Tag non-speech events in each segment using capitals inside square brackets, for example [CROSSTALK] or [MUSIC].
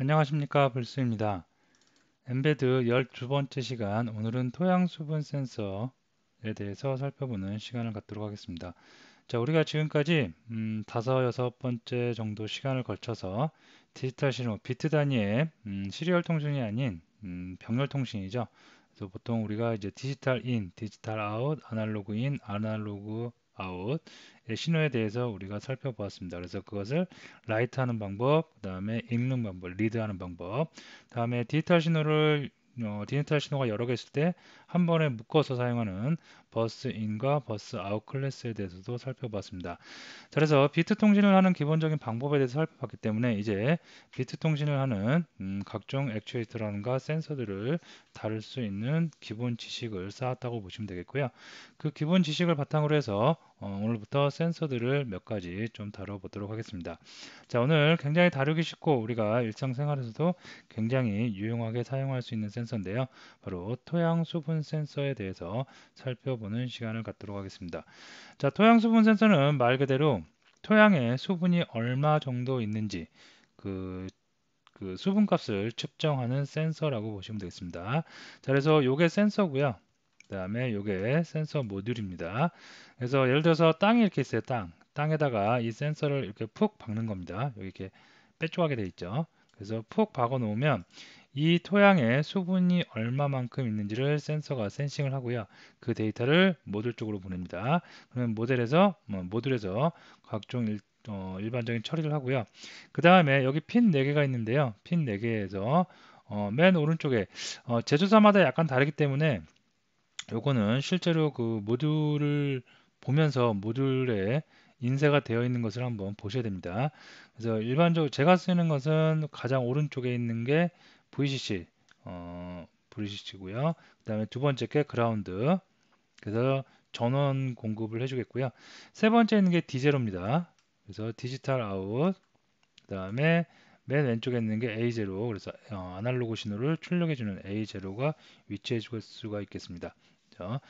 안녕하십니까 불스입니다. 엠베드 12번째 시간 오늘은 토양 수분 센서에 대해서 살펴보는 시간을 갖도록 하겠습니다. 자 우리가 지금까지 음, 다섯 번째 정도 시간을 걸쳐서 디지털 신호 비트 단위의 음, 시리얼 통신이 아닌 음, 병렬 통신이죠. 그래서 보통 우리가 이제 디지털 인, 디지털 아웃, 아날로그 인, 아날로그 아웃 신호에 대해서 우리가 살펴보았습니다. 그래서 그것을 라이트하는 방법, 그 다음에 읽는 방법, 리드하는 방법, 다음에 디지털 신호를 어, 디지털 신호가 여러 개 있을 때한 번에 묶어서 사용하는 버스 인과 버스 아웃 클래스에 대해서도 살펴봤습니다. 그래서 비트 통신을 하는 기본적인 방법에 대해서 살펴봤기 때문에 이제 비트 통신을 하는 음, 각종 액추에이터라든가 센서들을 다룰 수 있는 기본 지식을 쌓았다고 보시면 되겠고요. 그 기본 지식을 바탕으로 해서 어, 오늘부터 센서들을 몇 가지 좀 다뤄보도록 하겠습니다. 자, 오늘 굉장히 다루기 쉽고 우리가 일상생활에서도 굉장히 유용하게 사용할 수 있는 센서인데요. 바로 토양 수분 수분 센서에 대해서 살펴보는 시간을 갖도록 하겠습니다. 자, 토양 수분 센서는 말 그대로 토양에 수분이 얼마 정도 있는지 그, 그 수분 값을 측정하는 센서라고 보시면 되겠습니다. 자, 그래서 요게 센서고요. 그 다음에 요게 센서 모듈입니다. 그래서 예를 들어서 땅이 이렇게 있어요. 땅. 땅에다가 이 센서를 이렇게 푹 박는 겁니다. 여기 이렇게 빼쪽하게 돼 있죠. 그래서 푹 박아 놓으면 이 토양에 수분이 얼마만큼 있는지를 센서가 센싱을 하고요. 그 데이터를 모듈 쪽으로 보냅니다. 그러면 모델에서 뭐, 모듈에서 각종 일, 어, 반적인 처리를 하고요. 그 다음에 여기 핀 4개가 있는데요. 핀 4개에서 어, 맨 오른쪽에 어, 제조사마다 약간 다르기 때문에 요거는 실제로 그 모듈을 보면서 모듈에 인쇄가 되어 있는 것을 한번 보셔야 됩니다. 그래서 일반적으로 제가 쓰는 것은 가장 오른쪽에 있는 게 VCC 어, VCC고요. 그 다음에 두 번째 게 그라운드 그래서 전원 공급을 해주겠고요. 세 번째 있는 게디제입니다 그래서 디지털 아웃 그 다음에 맨 왼쪽에 있는 게 A0 그래서 어, 아날로그 신호를 출력해주는 A0가 위치해 줄 수가 있겠습니다. 자,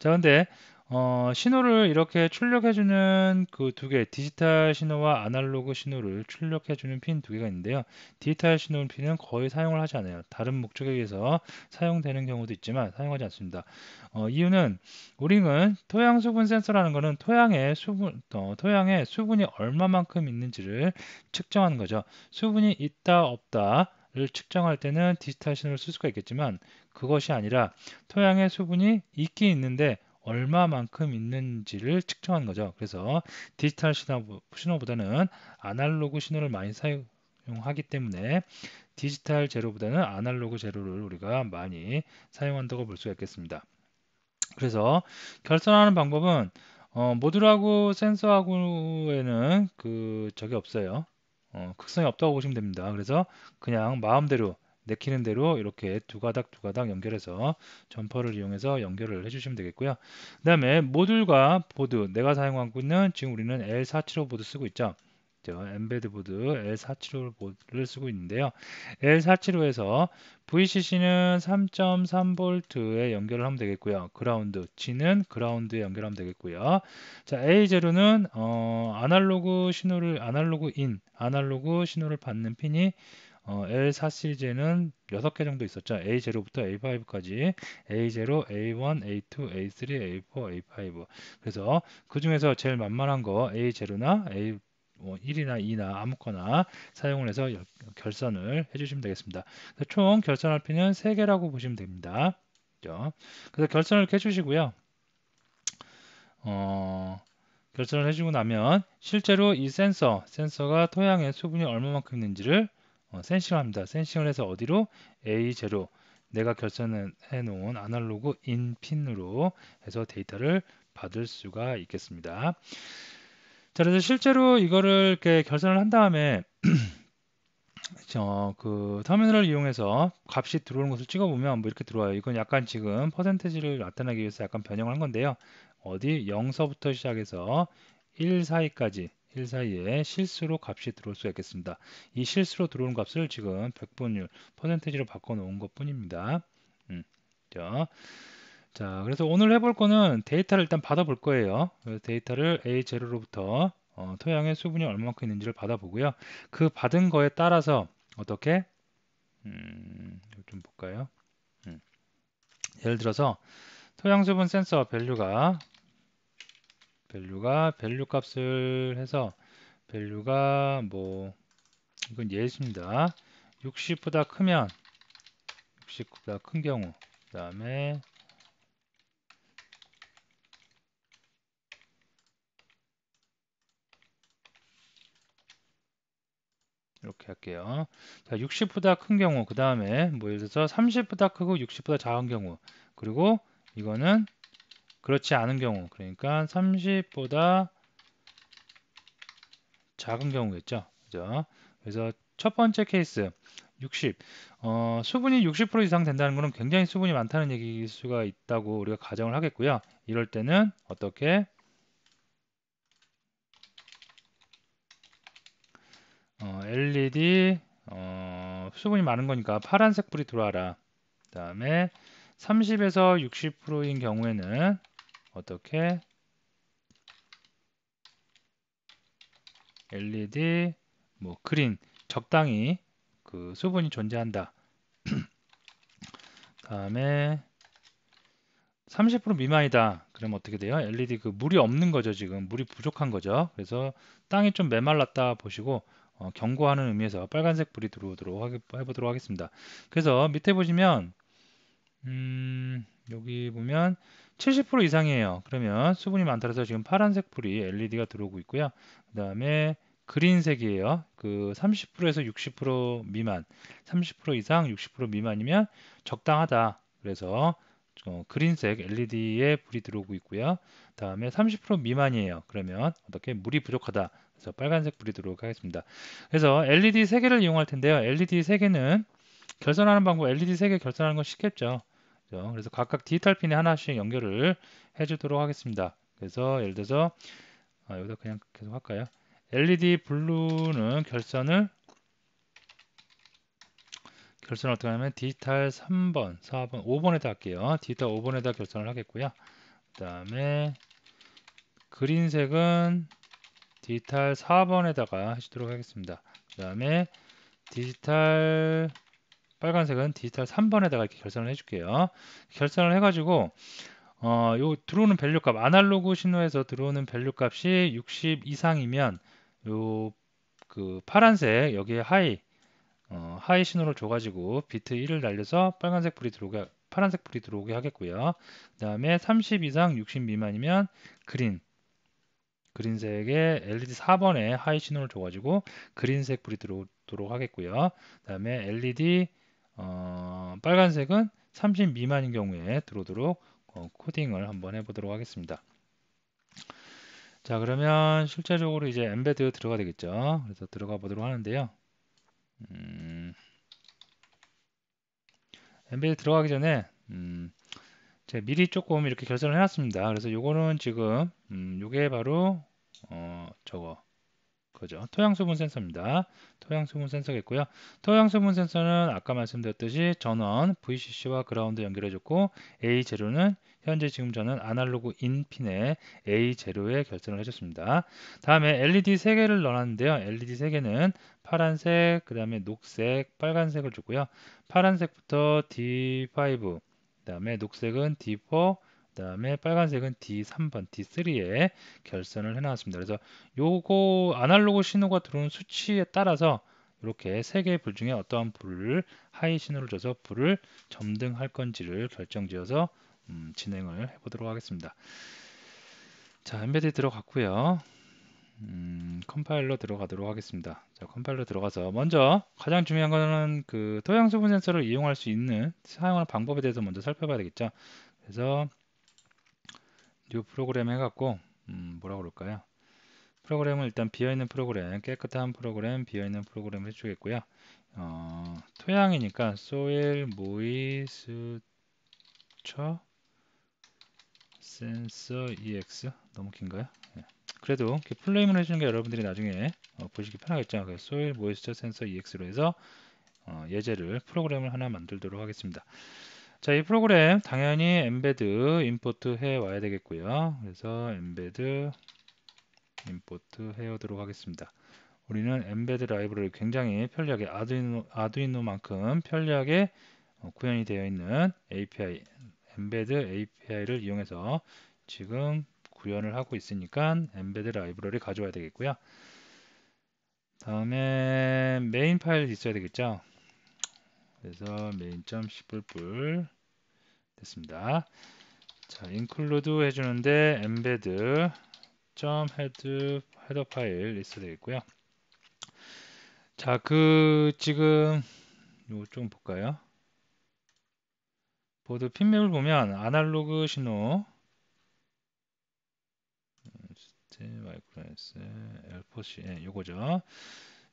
근데 어, 신호를 이렇게 출력해주는 그 두 개, 디지털 신호와 아날로그 신호를 출력해주는 핀 두 개가 있는데요. 디지털 신호 핀은 거의 사용을 하지 않아요. 다른 목적에 의해서 사용되는 경우도 있지만 사용하지 않습니다. 어, 이유는 우링은 토양 수분 센서라는 것은 토양의 수분, 어, 토양에 수분이 얼마만큼 있는지를 측정하는 거죠. 수분이 있다 없다. 를 측정할 때는 디지털 신호를 쓸 수가 있겠지만 그것이 아니라 토양의 수분이 있긴 있는데 얼마만큼 있는지를 측정하는 거죠. 그래서 디지털 신호, 보다는 아날로그 신호를 많이 사용하기 때문에 디지털 제로보다는 아날로그 제로를 우리가 많이 사용한다고 볼 수가 있겠습니다. 그래서 결선하는 방법은 어, 모듈하고 센서하고에는 그 적이 없어요. 어, 극성이 없다고 보시면 됩니다. 그래서 그냥 마음대로 내키는 대로 이렇게 두 가닥 두 가닥 연결해서 점퍼를 이용해서 연결을 해주시면 되겠고요. 그 다음에 모듈과 보드 내가 사용하고 있는 지금 우리는 L475 보드 쓰고 있죠. 엠베드 보드 L475 보드를 쓰고 있는데요. L475에서 VCC는 3.3V에 연결을 하면 되겠고요. 그라운드 G는 그라운드에 연결하면 되겠고요. 자, A0는 어, 아날로그 신호를 아날로그 인, 아날로그 신호를 받는 핀이 어, L4 시리즈는 6개 정도 있었죠. A0부터 A5까지 A0, A1, A2, A3, A4, A5 그래서 그 중에서 제일 만만한 거 A0나 A 1이나 2나 아무거나 사용을 해서 결선을 해주시면 되겠습니다. 총 결선할 피는 3개라고 보시면 됩니다. 그죠? 그래서 결선을 이렇게 해주시고요. 어, 결선을 해주고 나면 실제로 이 센서, 센서가 토양의 수분이 얼마만큼 있는지를 어, 센싱을 합니다. 센싱을 해서 어디로? A0 내가 결선해 놓은 아날로그 인 핀으로 해서 데이터를 받을 수가 있겠습니다. 자, 그래서 실제로 이거를 이렇게 결선을 한 다음에 [CLEARS THROAT] 저그 터미널을 이용해서 값이 들어오는 것을 찍어보면 뭐 이렇게 들어와요. 이건 약간 지금 퍼센테지를 나타내기 위해서 약간 변형을 한 건데요. 어디 0서부터 시작해서 1 사이까지 1 사이에 실수로 값이 들어올 수 있겠습니다. 이 실수로 들어온 값을 지금 백분율 퍼센테이지로 바꿔놓은 것 뿐입니다. 음, 자, 그래서 오늘 해볼 거는 데이터를 일단 받아볼 거예요. 데이터를 A0로부터 어, 토양의 수분이 얼마큼 있는지를 받아보고요. 그 받은 거에 따라서 어떻게 음, 좀 볼까요? 음. 예를 들어서 토양 수분 센서 밸류가 밸류가 밸류 값을 해서 밸류가 뭐 이건 예시입니다. 60보다 크면 60보다 큰 경우 그 다음에 이렇게 할게요. 자, 60보다 큰 경우, 그 다음에 뭐 예를 들어서 30보다 크고 60보다 작은 경우, 그리고 이거는 그렇지 않은 경우 그러니까 30보다 작은 경우겠죠 그죠 그래서 첫 번째 케이스 60 어, 수분이 60% 이상 된다는 것은 굉장히 수분이 많다는 얘기일 수가 있다고 우리가 가정을 하겠고요 이럴 때는 어떻게 어, LED 어, 수분이 많은 거니까 파란색 불이 들어와라 그 다음에 30에서 60%인 경우에는 어떻게 LED 뭐 그린 적당히 그 수분이 존재한다. [CLEARS THROAT] 다음에 30% 미만이다. 그럼 어떻게 돼요? LED 그 물이 없는 거죠, 지금. 물이 부족한 거죠. 그래서 땅이 좀 메말랐다 보시고 어, 경고하는 의미에서 빨간색 불이 들어오도록 하, 해보도록 하겠습니다. 그래서 밑에 보시면 음, 여기 보면 70% 이상이에요. 그러면 수분이 많다라서 지금 파란색 불이 LED가 들어오고 있고요. 그 다음에 그린색이에요. 그 30%에서 60% 미만, 30% 이상, 60% 미만이면 적당하다. 그래서 어, 그린색 LED에 불이 들어오고 있고요. 다음에 30% 미만이에요. 그러면 어떻게 물이 부족하다. 그래서 빨간색 불이 들어오도록 하겠습니다. 그래서 LED 3개를 이용할 텐데요. LED 3개는 결선하는 방법, LED 3개 결선하는 건 쉽겠죠. 그죠? 그래서 각각 디지털 핀에 하나씩 연결을 해주도록 하겠습니다. 그래서 예를 들어서 아, 여기다 그냥 계속 할까요? LED 블루는 결선을 결선을 어떻게 하면 디지털 3번, 4번, 5번에다 할게요. 디지털 5번에다 결선을 하겠고요. 그 다음에 그린색은 디지털 4번에다가 해주도록 하겠습니다. 그 다음에 디지털 빨간색은 디지털 3번에다가 이렇게 결산을 해줄게요. 결산을 해가지고 어, 요 들어오는 밸류 값 아날로그 신호에서 들어오는 밸류 값이 60 이상이면 요 그 파란색 여기에 하이 어, 하이 신호를 줘가지고 비트 1을 날려서 빨간색 불이 들어오게 파란색 불이 들어오게 하겠고요. 그 다음에 30 이상 60 미만이면 그린 그린색에 LED 4번에 하이 신호를 줘가지고 그린색 불이 들어오도록 하겠고요. 그 다음에 LED 어, 빨간색은 30 미만인 경우에 들어오도록 어, 코딩을 한번 해보도록 하겠습니다. 자 그러면 실제적으로 이제 엠베드 들어가 되겠죠. 그래서 들어가 보도록 하는데요. 음, 엠베드 들어가기 전에 음, 제가 미리 조금 이렇게 결선을 해놨습니다. 그래서 요거는 지금 음, 요게 바로 어, 저거 그죠? 토양 수분 센서입니다. 토양 수분 센서겠고요. 토양 수분 센서는 아까 말씀드렸듯이 전원 VCC와 그라운드 연결해줬고 A 제로는 현재 지금 저는 아날로그 인핀에 A 제로에 결선을 해줬습니다. 다음에 LED 3개를 넣어놨는데요. LED 3개는 파란색, 그 다음에 녹색, 빨간색을 줬고요 파란색부터 D5, 그 다음에 녹색은 D4, 다음에 빨간색은 D3번, D3에 결선을 해놨습니다. 그래서 요거 아날로그 신호가 들어온 수치에 따라서 이렇게 세 개의 불 중에 어떠한 불을 하이 신호를 줘서 불을 점등할 건지를 결정지어서 음, 진행을 해보도록 하겠습니다. 자, 엠베드 들어갔고요. 음, 컴파일러 들어가도록 하겠습니다. 자, 컴파일러 들어가서 먼저 가장 중요한 거는 그 토양 수분 센서를 이용할 수 있는 사용하는 방법에 대해서 먼저 살펴봐야 되겠죠. 그래서 이 프로그램 해갖고 음, 뭐라 그럴까요? 프로그램을 일단 비어있는 프로그램, 깨끗한 프로그램, 비어있는 프로그램을 해주겠고요. 어, 토양이니까 soil moisture sensor ex 너무 긴가요? 예. 그래도 이렇게 플레임을 해주는 게 여러분들이 나중에 어, 보시기 편하겠죠. 그래서 soil moisture sensor ex로 해서 어, 예제를 프로그램을 하나 만들도록 하겠습니다. 자, 이 프로그램 당연히 엠베드 임포트 해 와야 되겠고요. 그래서 엠베드 임포트 해 오도록 하겠습니다. 우리는 엠베드 라이브러리 굉장히 편리하게 아두이노, 아두이노만큼 편리하게 어, 구현이 되어 있는 API 엠베드 API를 이용해서 지금 구현을 하고 있으니까 엠베드 라이브러리 가져와야 되겠고요. 다음에 메인 파일이 있어야 되겠죠. 그래서 메인점 10불불 됐습니다. 자, include 해주는데 embed 점 헤드 헤더 파일 리스트 되어 있고요. 자, 그 지금 요거 좀 볼까요? 보드 핀맵을 보면 아날로그 신호 마이크로스 엘포시 네, 요거죠.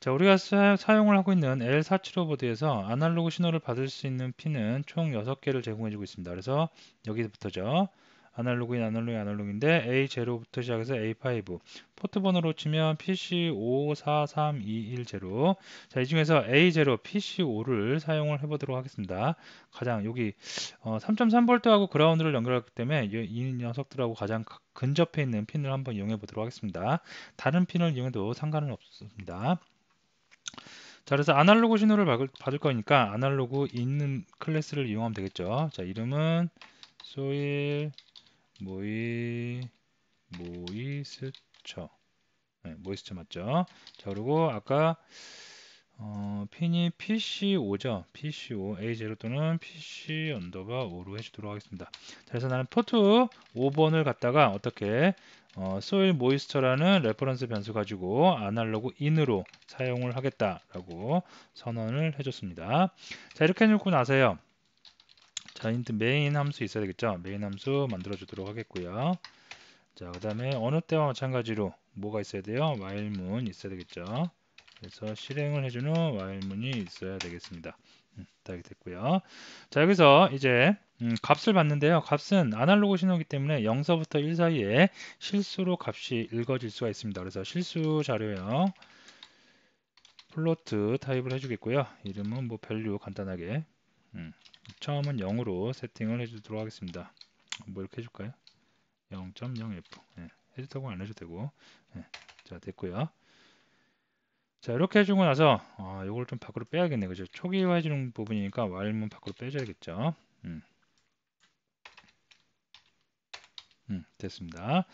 자, 우리가 사, 용을 하고 있는 L475 보드에서 아날로그 신호를 받을 수 있는 핀은 총 6개를 제공해주고 있습니다. 그래서 여기부터죠. 아날로그인 아날로그인 아날로그인데 A0부터 시작해서 A5 포트 번호로 치면 p c 5 4 3 2 1 자, 이 중에서 A0 PC5를 사용을 해보도록 하겠습니다. 가장 여기 어, 3.3V하고 그라운드를 연결하기 때문에 이 녀석들하고 가장 근접해 있는 핀을 한번 이용해 보도록 하겠습니다. 다른 핀을 이용해도 상관은 없습니다. 자 그래서 아날로그 신호를 받을, 받을 거니까 아날로그 있는 클래스를 이용하면 되겠죠 자 이름은 소일 모이 모이스처 네, 모이스처 맞죠 자 그리고 아까 어, 핀이 p c 5죠 p c 5 A0 또는 PC 언더바 5로 해주도록 하겠습니다. 그래서 나는 포트 5번을 갖다가 어떻게 어, soil moisture라는 레퍼런스 변수 가지고 아날로그 인으로 사용을 하겠다라고 선언을 해줬습니다. 자, 이렇게 해놓고 나서요. 자, 인트 메인 함수 있어야 되겠죠. 메인 함수 만들어주도록 하겠고요. 자, 그 다음에 어느 때와 마찬가지로 뭐가 있어야 돼요? while문 있어야 되겠죠. 그래서 실행을 해주는 while문이 있어야 되겠습니다. 음, 딱 됐고요. 자 여기서 이제 음, 값을 봤는데요. 값은 아날로그 신호기 때문에 0서부터 1 사이에 실수로 값이 읽어질 수가 있습니다. 그래서 실수 자료요. 플로트 타입을 해주겠고요. 이름은 뭐 밸류 간단하게 음, 처음은 0으로 세팅을 해주도록 하겠습니다. 뭐 이렇게 해줄까요? 0.0f 예, 해줬다고 안 해도 되고 예, 자 됐고요. 자 이렇게 해주고 나서 아, 이걸 좀 밖으로 빼야겠네 그죠 초기화해주는 부분이니까 와일문 밖으로 빼줘야겠죠 음. 음, 됐습니다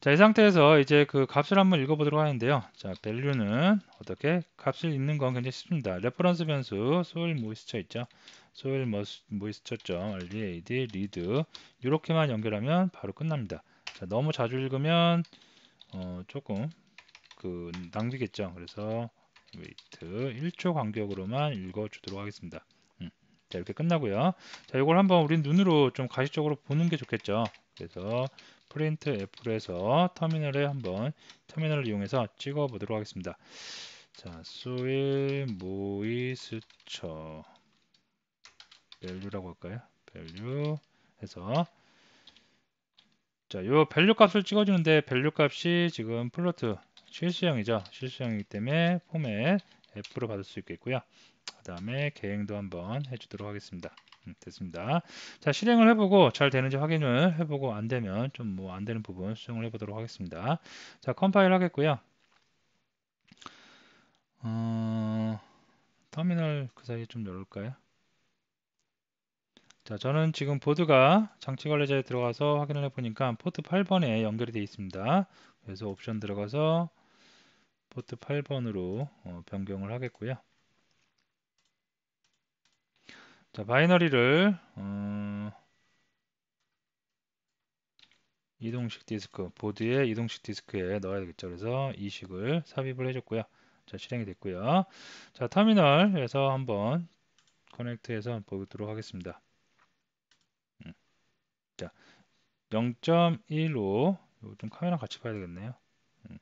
자이 상태에서 이제 그 값을 한번 읽어보도록 하는데요 자 v a 는 어떻게 값을 읽는 건 굉장히 쉽습니다 레퍼런스 변수 소일 모이스처 있죠 소일 모이스처 i s r e a d 리드 이렇게만 연결하면 바로 끝납니다 자 너무 자주 읽으면 어, 조금 그 낭비겠죠 그래서 웨이트 1초 간격으로만 읽어주도록 하겠습니다. 음. 자 이렇게 끝나고요. 자 이걸 한번 우리 눈으로 좀 가시적으로 보는 게 좋겠죠. 그래서 프린트 애플에서 터미널에 한번 터미널을 이용해서 찍어 보도록 하겠습니다. 자 소일 모이스처 밸류라고 할까요? 밸류 해서 자, 요 밸류 값을 찍어주는데 밸류 값이 지금 플러트 실시형이죠실시형이기 때문에 폼에 F로 받을 수 있겠고요. 그 다음에 계행도 한번 해주도록 하겠습니다. 음, 됐습니다. 자 실행을 해보고 잘 되는지 확인을 해보고 안 되면 좀 뭐 안 되는 부분 수정을 해보도록 하겠습니다. 자 컴파일 하겠고요. 어, 터미널 그 사이에 좀 열을까요? 자, 저는 지금 보드가 장치 관리자에 들어가서 확인을 해보니까 포트 8번에 연결이 되어 있습니다. 그래서 옵션 들어가서 포트 8번으로 어, 변경을 하겠고요. 자, 바이너리를 어, 이동식 디스크 보드에 이동식 디스크에 넣어야 되겠죠. 그래서 이식을 삽입을 해줬고요. 자, 실행이 됐고요. 자, 터미널에서 한번 커넥트해서 보도록 하겠습니다. 음. 자, 0.15 이거 좀 카메라 같이 봐야 되겠네요. 음.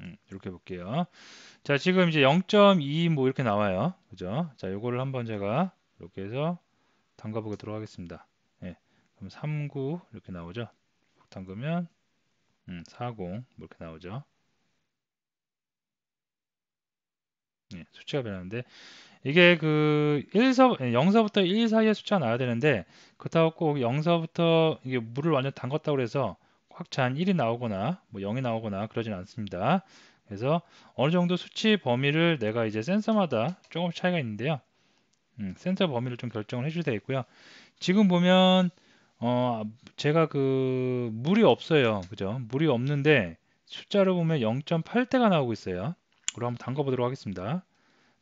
음, 이렇게 볼게요. 자, 지금 이제 0.2 뭐 이렇게 나와요. 그죠? 자, 요거를 한번 제가 이렇게 해서 담가 보도록 하겠습니다. 예. 그럼 39 이렇게 나오죠? 담그면 음, 40뭐 이렇게 나오죠? 예, 수치가 변하는데 이게 그 1서 0서부터 1 사이의 숫자가 나와야 되는데 그렇다고 꼭 0서부터 이게 물을 완전 담궜다고 해서 확찬 1이 나오거나 뭐 0이 나오거나 그러진 않습니다. 그래서 어느 정도 수치 범위를 내가 이제 센서마다 조금 차이가 있는데요. 음, 센서 범위를 좀 결정을 해줘야 되겠고요. 지금 보면 어 제가 그 물이 없어요. 그죠? 물이 없는데 숫자로 보면 0.8대가 나오고 있어요. 그럼 한번 담가 보도록 하겠습니다.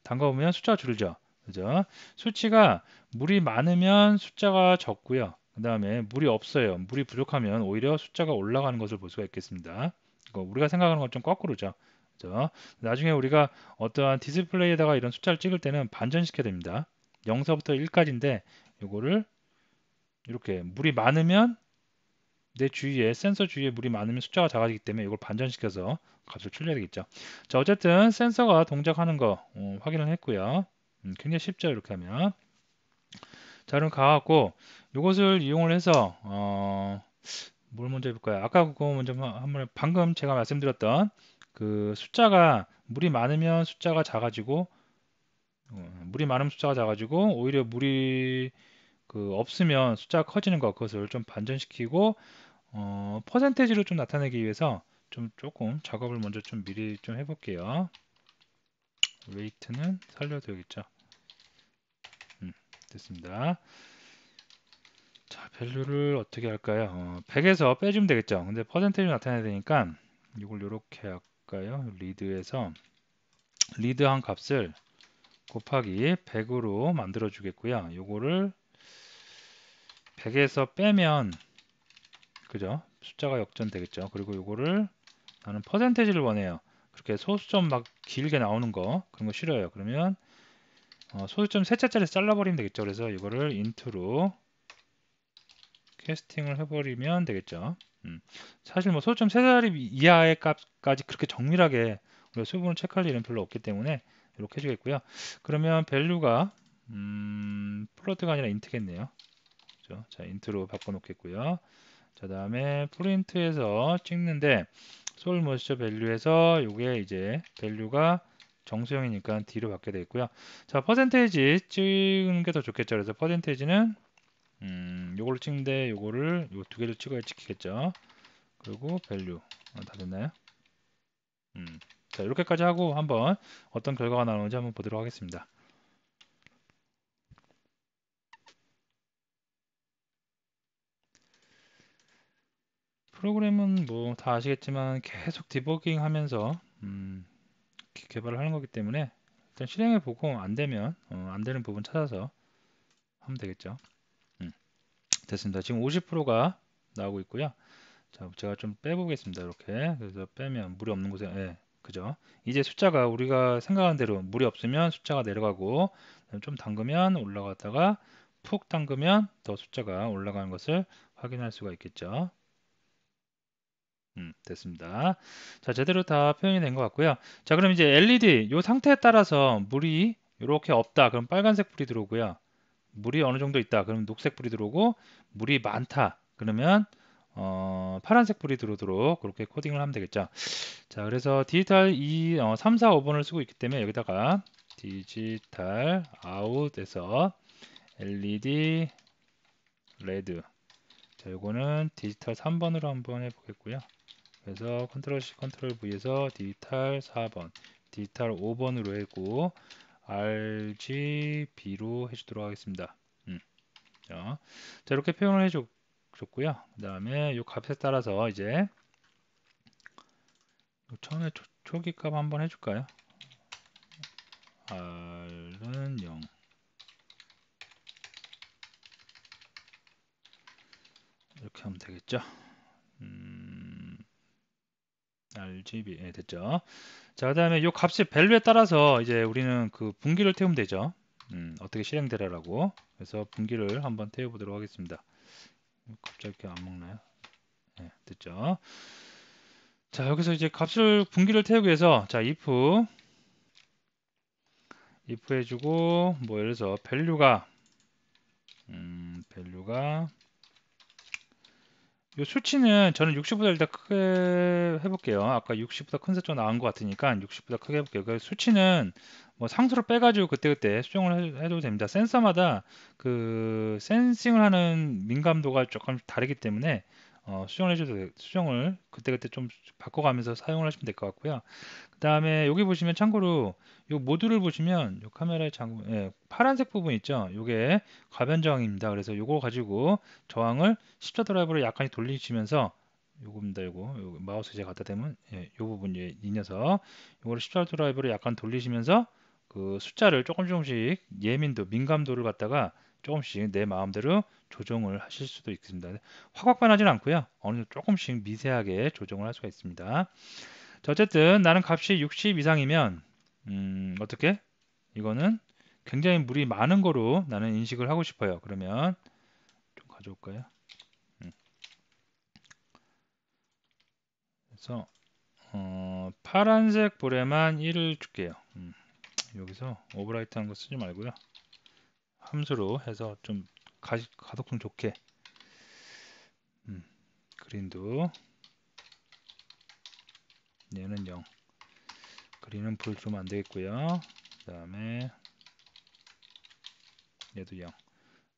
담가 보면 숫자가 줄죠. 그죠? 수치가 물이 많으면 숫자가 적고요. 그 다음에 물이 없어요. 물이 부족하면 오히려 숫자가 올라가는 것을 볼 수가 있겠습니다. 우리가 생각하는 것좀 거꾸로죠. 그죠? 나중에 우리가 어떠한 디스플레이에다가 이런 숫자를 찍을 때는 반전시켜야 됩니다. 0서부터 1까지인데 이거를 이렇게 물이 많으면 내 주위에 센서 주위에 물이 많으면 숫자가 작아지기 때문에 이걸 반전시켜서 값을 출려야 되겠죠. 자 어쨌든 센서가 동작하는 거 어, 확인을 했고요. 음, 굉장히 쉽죠 이렇게 하면. 자 그럼 가갖고 이것을 이용을 해서 어, 뭘 먼저 해볼까요? 아까 그거 먼저 한번 방금 제가 말씀드렸던 그 숫자가 물이 많으면 숫자가 작아지고 어, 물이 많으면 숫자가 작아지고 오히려 물이 그 없으면 숫자가 커지는 것 그것을 좀 반전시키고 어, 퍼센테이지로 좀 나타내기 위해서 좀 조금 작업을 먼저 좀 미리 좀 해볼게요. 웨이트는 살려둬야겠죠. 음, 됐습니다. 자, 밸류를 어떻게 할까요? 어, 100에서 빼주면 되겠죠. 근데 퍼센테이지 나타내야 되니까 이걸 이렇게 할까요? 리드에서 리드한 값을 곱하기 100으로 만들어 주겠고요. 요거를 100에서 빼면 그죠? 숫자가 역전되겠죠. 그리고 이거를 나는 퍼센테이지를 원해요. 그렇게 소수점 막 길게 나오는 거 그런 거 싫어요. 그러면 어, 소수점 세 자짜리 잘라버리면 되겠죠. 그래서 이거를 인트로 캐스팅을 해버리면 되겠죠. 음. 사실 뭐 소수점 세 자리 이하의 값까지 그렇게 정밀하게 우리가 수분을 체크할 일은 별로 없기 때문에 이렇게 해주겠고요. 그러면 밸류가 음, 플로트가 아니라 인트겠네요. 그죠? 자, 인트로 바꿔놓겠고요. 자, 다음에 프린트에서 찍는데 솔 모션 밸류에서 이게 이제 밸류가 정수형이니까 D로 받게 되어 있고요. 자, 퍼센테이지 찍는 게 더 좋겠죠. 그래서 퍼센테이지는 음, 요걸로 찍는데 요거를 요 두 개를 찍어야 찍히겠죠. 그리고 밸류 아, 어, 다 됐나요? 음. 자, 이렇게까지 하고 한번 어떤 결과가 나오는지 한번 보도록 하겠습니다. 프로그램은 뭐 다 아시겠지만 계속 디버깅 하면서 음, 개발을 하는 거기 때문에 일단 실행해 보고 안 되면 어, 안 되는 부분 찾아서 하면 되겠죠. 음, 됐습니다. 지금 50%가 나오고 있고요. 자, 제가 좀 빼보겠습니다. 이렇게 그래서 빼면 물이 없는 곳에 예, 그죠? 이제 숫자가 우리가 생각한 대로 물이 없으면 숫자가 내려가고 좀 담그면 올라갔다가 푹 담그면 더 숫자가 올라가는 것을 확인할 수가 있겠죠. 음, 됐습니다. 자, 제대로 다 표현이 된 것 같고요. 자, 그럼 이제 LED 이 상태에 따라서 물이 이렇게 없다. 그럼 빨간색 불이 들어오고요. 물이 어느 정도 있다. 그럼 녹색 불이 들어오고 물이 많다. 그러면 어, 파란색 불이 들어오도록 그렇게 코딩을 하면 되겠죠. 자, 그래서 디지털 2, 어, 3, 4, 5번을 쓰고 있기 때문에 여기다가 디지털 아웃에서 LED 레드 자, 요거는 디지털 3번으로 한번 해보겠고요. 그래서 컨트롤 C 컨트롤 V에서 디지털 4번 디지털 5번으로 했고 RGB로 해주도록 하겠습니다. 음. 자, 이렇게 표현을 해줬고요. 그 다음에 이 값에 따라서 이제 처음에 초, 기값 한번 해줄까요? R은 0 이렇게 하면 되겠죠? 음. RGB 예, 됐죠. 자, 그다음에 이값의 밸류에 따라서 이제 우리는 그 분기를 태우면 되죠. 음, 어떻게 실행되라라고. 그래서 분기를 한번 태워 보도록 하겠습니다. 갑자기 이렇게 안 먹나요? 예, 됐죠. 자, 여기서 이제 값을 분기를 태우기 위해서 자, if if 해주고 뭐 예를 들어서 밸류가 음, 밸류가 이 수치는 저는 60보다 일단 크게 해볼게요. 아까 60보다 큰 숫자 나온 것 같으니까 60보다 크게 해볼게요. 그 수치는 뭐상수로 빼가지고 그때그때 수정을 해도 됩니다. 센서마다 그 센싱을 하는 민감도가 조금 다르기 때문에 어, 수정을 해줘도 수정을 그때그때 좀 바꿔가면서 사용을 하시면 될 것 같고요. 그 다음에 여기 보시면 참고로 이모드를 보시면 이 카메라의 장, 예, 파란색 부분 있죠. 이게 가변 저항입니다. 그래서 이거 가지고 저항을 십자 드라이브로 약간 돌리시면서 요겁니다 요거 요거 마우스 제제 갖다 대면 예, 요 부분 예, 이 녀석 요거를 십자 드라이브로 약간 돌리시면서 그 숫자를 조금 조금씩 예민도 민감도를 갖다가 조금씩 내 마음대로 조정을 하실 수도 있습니다. 확 확반하진 않고요. 어느 정도 조금씩 미세하게 조정을 할 수가 있습니다. 자, 어쨌든 나는 값이 60 이상이면 음, 어떻게? 이거는 굉장히 물이 많은 거로 나는 인식을 하고 싶어요. 그러면 좀 가져올까요? 음. 그래서 어, 파란색 볼에만 1을 줄게요. 음. 여기서 오브라이트한 거 쓰지 말고요. 함수로 해서 좀 가, 가독성 좋게 음, 그린도 얘는 0 그린은 불 좀 안 되겠고요 그 다음에 얘도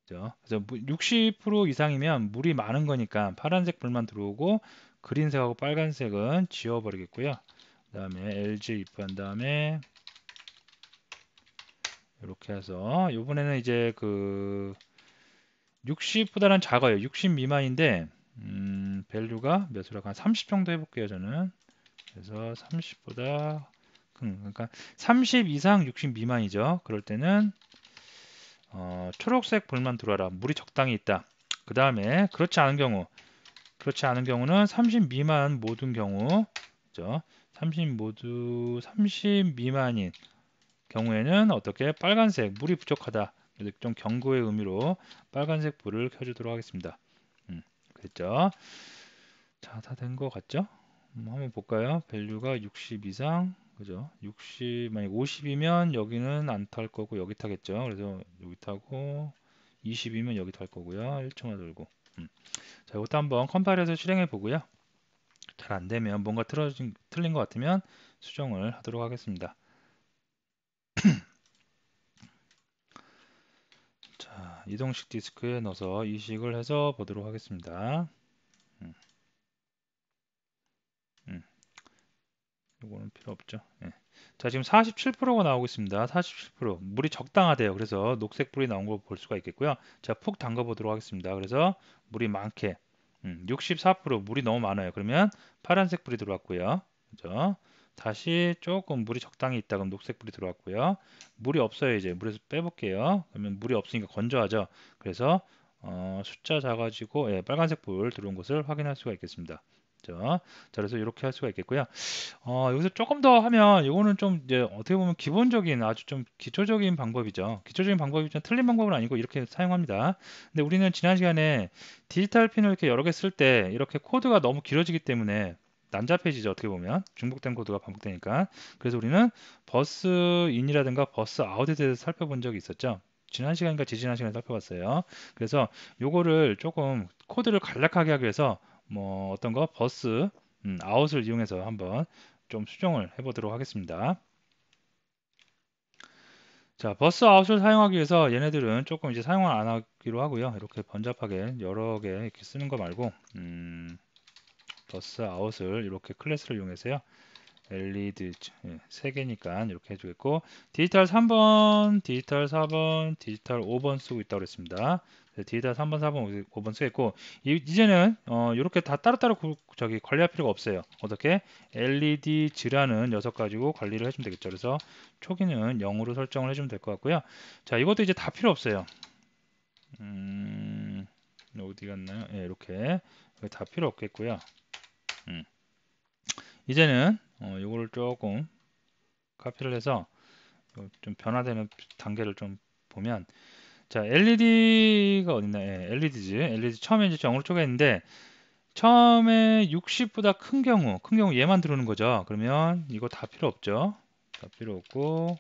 0그래서60% 뭐 이상이면 물이 많은 거니까 파란색 불만 들어오고 그린색하고 빨간색은 지워버리겠고요 그 다음에 LG 입부한 다음에 이렇게 해서 요번에는 이제 그 60보다는 작아요. 60 미만인데 음, 밸류가 몇으로 한 30 정도 해볼게요. 저는 그래서 30보다 큰 그러니까 30 이상 60 미만이죠. 그럴 때는 어, 초록색 볼만 들어와라. 물이 적당히 있다. 그 다음에 그렇지 않은 경우 그렇지 않은 경우는 30 미만 모든 경우 그죠? 30 모두 30 미만인 경우에는 어떻게 빨간색 물이 부족하다 이렇게 좀 경고의 의미로 빨간색 불을 켜주도록 하겠습니다 음, 그랬죠 자다 된 것 같죠 음, 한번 볼까요 밸류가 60 이상 그죠 60 만약 50이면 여기는 안 탈 거고 여기 타겠죠 그래서 여기 타고 20이면 여기 탈 거고요 1초만 돌고 음. 자 이것도 한번 컴파일해서 실행해 보고요 잘 안되면 뭔가 틀어진, 틀린 것 같으면 수정을 하도록 하겠습니다 [CLEARS THROAT] 자, 이동식 디스크에 넣어서 이식을 해서 보도록 하겠습니다. 음. 음. 이거는 필요 없죠. 예. 자, 지금 47%가 나오고 있습니다. 47% 물이 적당하대요. 그래서 녹색 불이 나온 걸 볼 수가 있겠고요. 자, 푹 담가 보도록 하겠습니다. 그래서 물이 많게 음, 64% 물이 너무 많아요. 그러면 파란색 불이 들어왔고요. 그죠? 다시 조금 물이 적당히 있다 그럼 녹색불이 들어왔고요 물이 없어요 이제 물에서 빼볼게요 그러면 물이 없으니까 건조하죠 그래서 어, 숫자 작아지고 예, 빨간색 불 들어온 것을 확인할 수가 있겠습니다 자, 그래서 이렇게 할 수가 있겠고요. 어, 여기서 조금 더 하면 이거는 좀 이제 어떻게 보면 기본적인 아주 좀 기초적인 방법이죠. 기초적인 방법이지만 틀린 방법은 아니고 이렇게 사용합니다. 근데 우리는 지난 시간에 디지털 핀을 이렇게 여러 개 쓸 때 이렇게 코드가 너무 길어지기 때문에 난페이지죠 어떻게 보면 중복된 코드가 반복되니까 그래서 우리는 버스 인이라든가 버스 아웃에 대해서 살펴본 적이 있었죠 지난 시간인가 지지난 시간에 살펴봤어요 그래서 요거를 조금 코드를 간략하게 하기 위해서 뭐 어떤 거 버스 음, 아웃을 이용해서 한번 좀 수정을 해보도록 하겠습니다 자 버스 아웃을 사용하기 위해서 얘네들은 조금 이제 사용을 안 하기로 하고요 이렇게 번잡하게 여러 개 이렇게 쓰는 거 말고 음, 버스 아웃을 이렇게 클래스를 이용해서요. LED 예, 3개니까 이렇게 해주겠고 디지털 3번, 디지털 4번, 디지털 5번 쓰고 있다고 했습니다 디지털 3번, 4번, 5번 쓰겠고 이, 제는 어, 이렇게 다 따로따로 구, 저기 관리할 필요가 없어요. 어떻게? LED 질환은 6가지고 관리를 해주면 되겠죠. 그래서 초기는 0으로 설정을 해주면 될 것 같고요. 자 이것도 이제 다 필요 없어요. 음, 어디 갔나요? 예, 이렇게 다 필요 없겠고요. 이제는 어, 이걸 조금 카피를 해서 좀 변화되는 단계를 좀 보면 자 LED가 어딨나 예, LED지 LED 처음에 이제 정으쪽에개는데 처음에 60보다 큰 경우 큰 경우 얘만 들어오는 거죠 그러면 이거 다 필요 없죠 다 필요 없고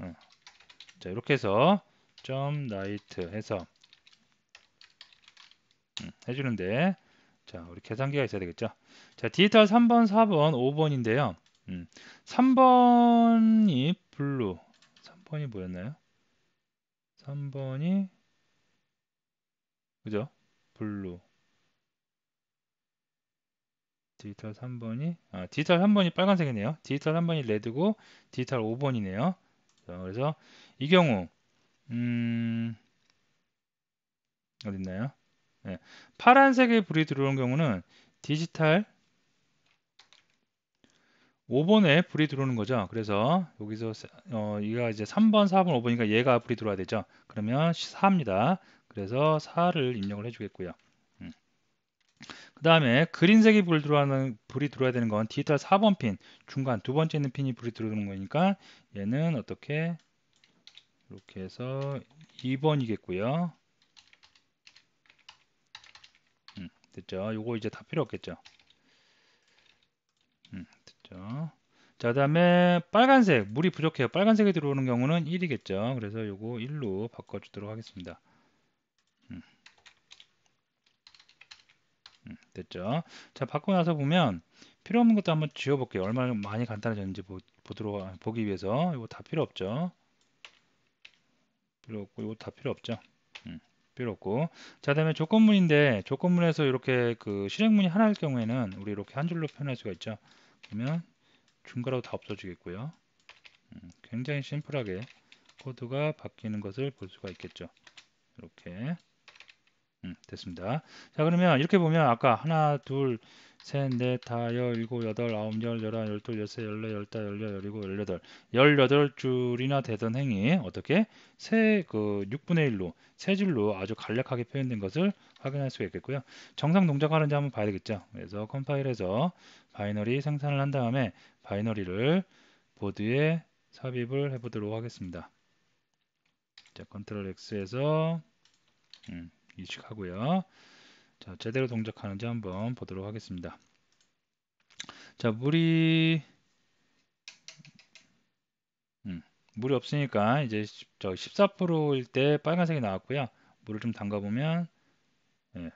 어. 자 이렇게 해서 점 나이트 해서 음, 해주는데 자 우리 계산기가 있어야 되겠죠 자, 디지털 3번, 4번, 5번인데요. 음, 3번이 블루. 3번이 뭐였나요? 3번이 그죠? 블루. 디지털 3번이 아, 디지털 3번이 빨간색이네요. 디지털 3번이 레드고 디지털 5번이네요. 자, 그래서 이 경우 음 어딨나요? 네. 파란색의 불이 들어온 경우는 디지털 5번에 불이 들어오는 거죠. 그래서 여기서 어, 얘가 이제 3번, 4번, 5번이니까 얘가 불이 들어와야 되죠. 그러면 4입니다. 그래서 4를 입력을 해주겠고요. 음. 그 다음에 그린색이 불 들어와는, 불이 들어와야 되는 건 디지털 4번 핀 중간 두 번째 있는 핀이 불이 들어오는 거니까 얘는 어떻게 이렇게 해서 2번이겠고요. 음, 됐죠. 요거 이제 다 필요 없겠죠. 그죠? 자, 다음에 빨간색, 물이 부족해요. 빨간색이 들어오는 경우는 1이겠죠. 그래서 요거 1로 바꿔주도록 하겠습니다. 음. 음, 됐죠. 자, 바꾸고 나서 보면 필요 없는 것도 한번 지워볼게요. 얼마나 많이 간단해졌는지 보, 보도록, 보기 위해서. 이거다 필요 없죠. 필요 없고, 이거다 필요 없죠. 음, 필요 없고. 자, 다음에 조건문인데, 조건문에서 이렇게 그 실행문이 하나일 경우에는 우리 이렇게 한 줄로 표현할 수가 있죠. 그러면 중괄호 다 없어지겠고요. 음, 굉장히 심플하게 코드가 바뀌는 것을 볼 수가 있겠죠. 이렇게 음, 됐습니다. 자 그러면 이렇게 보면 아까 하나 둘 셋, 넷, 다, 여, 일곱, 여덟, 아홉, 열, 열한, 열둘, 열세, 열네, 열다, 열여, 열일곱, 열여덟 열여덟 줄이나 되던 행이 어떻게 세그 6분의 1로 세 줄로 아주 간략하게 표현된 것을 확인할 수 있겠고요. 정상 동작하는지 한번 봐야 되겠죠. 그래서 컴파일해서 바이너리 생산을 한 다음에 바이너리를 보드에 삽입을 해보도록 하겠습니다. 자, 컨트롤 X에서 음, 이식하고요. 자, 제대로 동작하는지 한번 보도록 하겠습니다. 자, 물이 음, 물이 없으니까 이제 14%일 때 빨간색이 나왔고요. 물을 좀 담가 보면 예,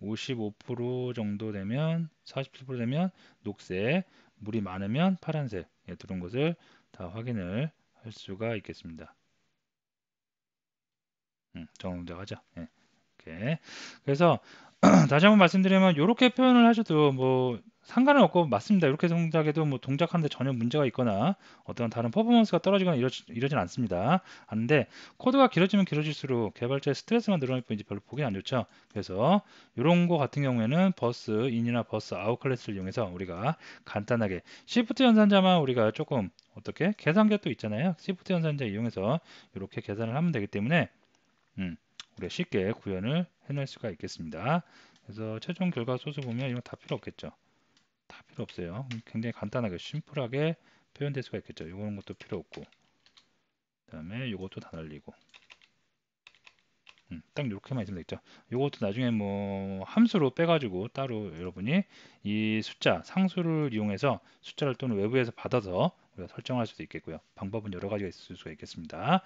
55% 정도 되면 4 0 되면 녹색, 물이 많으면 파란색 예, 들어온 것을 다 확인을 할 수가 있겠습니다. 음, 정동작 하자. 예. 이렇게. 그래서 [CLEARS THROAT] 다시 한번 말씀드리면 이렇게 표현을 하셔도 뭐 상관은 없고 맞습니다. 이렇게 동작해도 뭐 동작하는데 전혀 문제가 있거나 어떤 다른 퍼포먼스가 떨어지거나 이러, 이러진 않습니다. 안데 코드가 길어지면 길어질수록 개발자의 스트레스만 늘어날 뿐이지 별로 보기 안 좋죠. 그래서 이런 거 같은 경우에는 버스 인이나 버스 아웃 클래스를 이용해서 우리가 간단하게 시프트 연산자만 우리가 조금 어떻게 계산기도 있잖아요. 시프트 연산자 이용해서 이렇게 계산을 하면 되기 때문에 음. 우리가 쉽게 구현을 해낼 수가 있겠습니다. 그래서 최종 결과 소스 보면 이런 다 필요 없겠죠. 다 필요 없어요. 굉장히 간단하게 심플하게 표현될 수가 있겠죠. 이런 것도 필요 없고 그다음에 이것도 다 날리고 음, 딱 이렇게만 있으면 되겠죠. 이것도 나중에 뭐 함수로 빼가지고 따로 여러분이 이 숫자 상수를 이용해서 숫자를 또는 외부에서 받아서 우리가 설정할 수도 있겠고요. 방법은 여러 가지가 있을 수가 있겠습니다.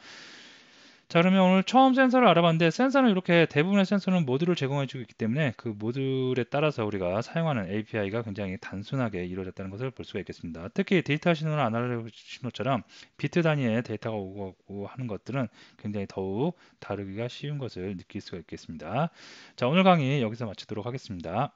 자 그러면 오늘 처음 센서를 알아봤는데 센서는 이렇게 대부분의 센서는 모듈을 제공해주고 있기 때문에 그 모듈에 따라서 우리가 사용하는 API가 굉장히 단순하게 이루어졌다는 것을 볼 수가 있겠습니다. 특히 데이터 신호나 아날로그 신호처럼 비트 단위의 데이터가 오고 하는 것들은 굉장히 더욱 다르기가 쉬운 것을 느낄 수가 있겠습니다. 자 오늘 강의 여기서 마치도록 하겠습니다.